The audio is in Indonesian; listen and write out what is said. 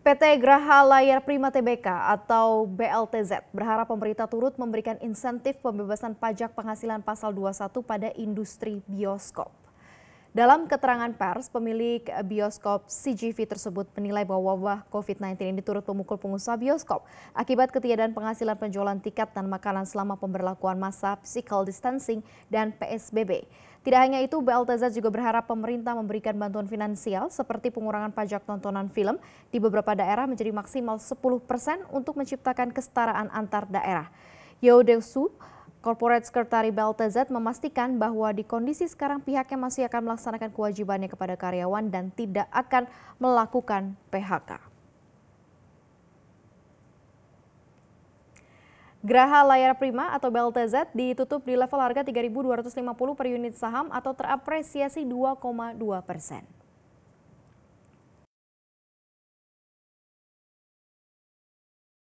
PT Graha Layar Prima Tbk atau BLTZ berharap pemerintah turut memberikan insentif pembebasan pajak penghasilan pasal 21 pada industri bioskop. Dalam keterangan pers, pemilik bioskop CGV tersebut menilai bahwa wabah COVID-19 ini turut memukul pengusaha bioskop akibat ketiadaan penghasilan penjualan tiket dan makanan selama pemberlakuan masa physical distancing dan PSBB. Tidak hanya itu, BLTZ juga berharap pemerintah memberikan bantuan finansial seperti pengurangan pajak tontonan film di beberapa daerah menjadi maksimal 10% untuk menciptakan kesetaraan antar daerah. Yodeu Su, Korporat Sekretari BLTZ memastikan bahwa di kondisi sekarang pihaknya masih akan melaksanakan kewajibannya kepada karyawan dan tidak akan melakukan PHK. Graha Layar Prima atau BLTZ ditutup di level harga 3.250 per unit saham atau terapresiasi 2,2 persen.